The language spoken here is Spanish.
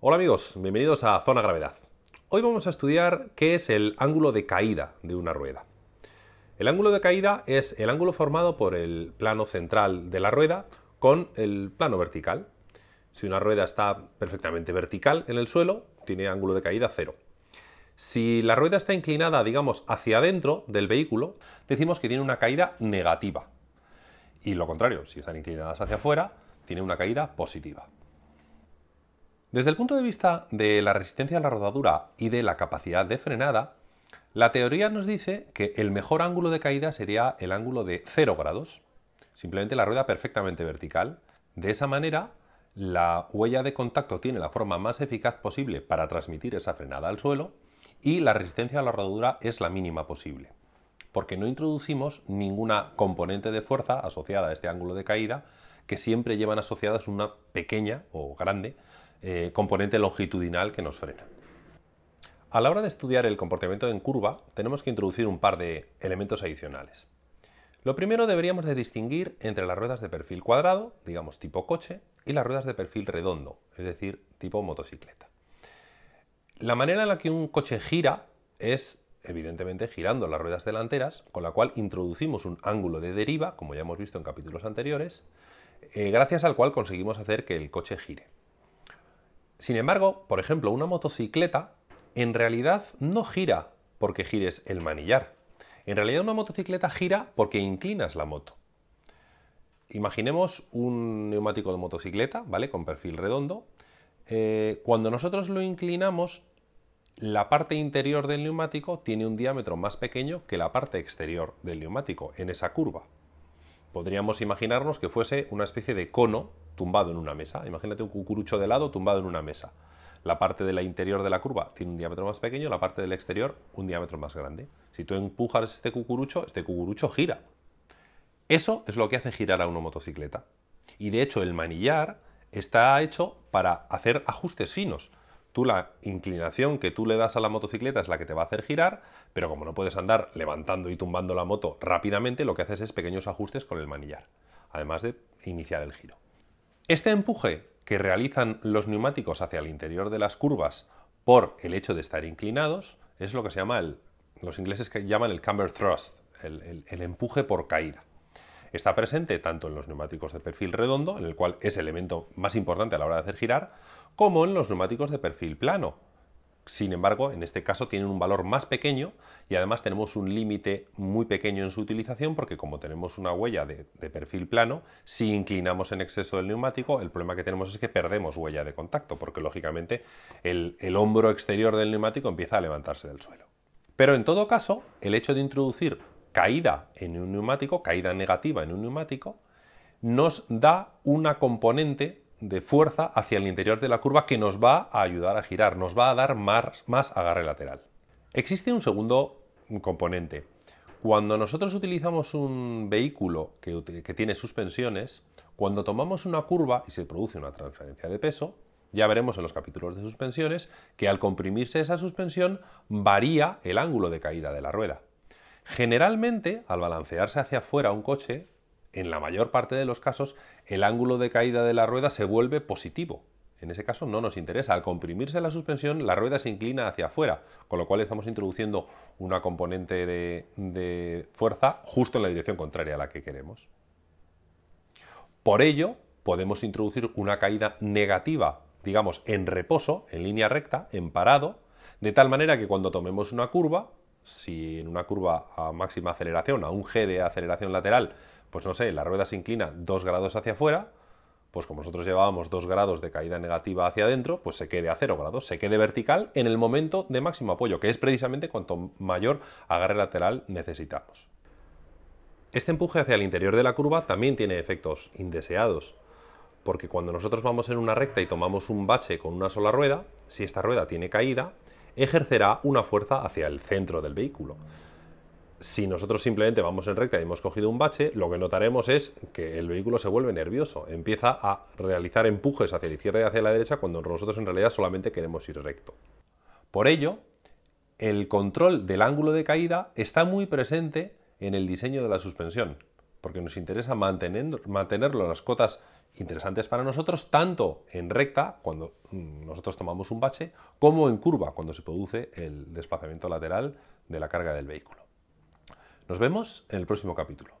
Hola amigos, bienvenidos a Zona Gravedad. Hoy vamos a estudiar qué es el ángulo de caída de una rueda. El ángulo de caída es el ángulo formado por el plano central de la rueda con el plano vertical. Si una rueda está perfectamente vertical en el suelo, tiene ángulo de caída cero. Si la rueda está inclinada, digamos, hacia adentro del vehículo, decimos que tiene una caída negativa. Y lo contrario, si están inclinadas hacia afuera, tiene una caída positiva. Desde el punto de vista de la resistencia a la rodadura y de la capacidad de frenada, la teoría nos dice que el mejor ángulo de caída sería el ángulo de 0 grados, simplemente la rueda perfectamente vertical. De esa manera, la huella de contacto tiene la forma más eficaz posible para transmitir esa frenada al suelo y la resistencia a la rodadura es la mínima posible, porque no introducimos ninguna componente de fuerza asociada a este ángulo de caída que siempre llevan asociadas una pequeña o grande eh, componente longitudinal que nos frena. A la hora de estudiar el comportamiento en curva, tenemos que introducir un par de elementos adicionales. Lo primero deberíamos de distinguir entre las ruedas de perfil cuadrado, digamos tipo coche, y las ruedas de perfil redondo, es decir, tipo motocicleta. La manera en la que un coche gira es evidentemente girando las ruedas delanteras, con la cual introducimos un ángulo de deriva, como ya hemos visto en capítulos anteriores, eh, gracias al cual conseguimos hacer que el coche gire. Sin embargo, por ejemplo, una motocicleta en realidad no gira porque gires el manillar. En realidad una motocicleta gira porque inclinas la moto. Imaginemos un neumático de motocicleta, ¿vale? Con perfil redondo. Eh, cuando nosotros lo inclinamos, la parte interior del neumático tiene un diámetro más pequeño que la parte exterior del neumático en esa curva. Podríamos imaginarnos que fuese una especie de cono tumbado en una mesa. Imagínate un cucurucho de lado tumbado en una mesa. La parte de la interior de la curva tiene un diámetro más pequeño, la parte del exterior un diámetro más grande. Si tú empujas este cucurucho, este cucurucho gira. Eso es lo que hace girar a una motocicleta. Y de hecho el manillar está hecho para hacer ajustes finos. Tú la inclinación que tú le das a la motocicleta es la que te va a hacer girar, pero como no puedes andar levantando y tumbando la moto rápidamente, lo que haces es pequeños ajustes con el manillar, además de iniciar el giro. Este empuje que realizan los neumáticos hacia el interior de las curvas por el hecho de estar inclinados es lo que se llama el, los ingleses llaman el camber thrust, el, el empuje por caída. Está presente tanto en los neumáticos de perfil redondo, en el cual es el elemento más importante a la hora de hacer girar, como en los neumáticos de perfil plano, sin embargo, en este caso tienen un valor más pequeño y además tenemos un límite muy pequeño en su utilización porque como tenemos una huella de, perfil plano, si inclinamos en exceso el neumático, el problema que tenemos es que perdemos huella de contacto porque lógicamente el, el hombro exterior del neumático empieza a levantarse del suelo. Pero en todo caso, el hecho de introducir caída en un neumático, caída negativa en un neumático, nos da una componente de fuerza hacia el interior de la curva que nos va a ayudar a girar, nos va a dar más, más agarre lateral. Existe un segundo componente. Cuando nosotros utilizamos un vehículo que, que, tiene suspensiones, cuando tomamos una curva y se produce una transferencia de peso, ya veremos en los capítulos de suspensiones que al comprimirse esa suspensión varía el ángulo de caída de la rueda. Generalmente, al balancearse hacia afuera un coche, en la mayor parte de los casos, el ángulo de caída de la rueda se vuelve positivo. En ese caso no nos interesa. Al comprimirse la suspensión, la rueda se inclina hacia afuera, con lo cual estamos introduciendo una componente de, de fuerza justo en la dirección contraria a la que queremos. Por ello, podemos introducir una caída negativa, digamos, en reposo, en línea recta, en parado, de tal manera que cuando tomemos una curva, si en una curva a máxima aceleración, a un g de aceleración lateral, pues no sé, la rueda se inclina 2 grados hacia afuera, pues como nosotros llevábamos 2 grados de caída negativa hacia adentro, pues se quede a 0 grados, se quede vertical en el momento de máximo apoyo, que es precisamente cuanto mayor agarre lateral necesitamos. Este empuje hacia el interior de la curva también tiene efectos indeseados, porque cuando nosotros vamos en una recta y tomamos un bache con una sola rueda, si esta rueda tiene caída, ejercerá una fuerza hacia el centro del vehículo si nosotros simplemente vamos en recta y hemos cogido un bache, lo que notaremos es que el vehículo se vuelve nervioso, empieza a realizar empujes hacia la izquierda y hacia la derecha cuando nosotros en realidad solamente queremos ir recto. Por ello, el control del ángulo de caída está muy presente en el diseño de la suspensión, porque nos interesa mantener, mantenerlo en las cotas interesantes para nosotros, tanto en recta, cuando mm, nosotros tomamos un bache, como en curva, cuando se produce el desplazamiento lateral de la carga del vehículo. Nos vemos en el próximo capítulo.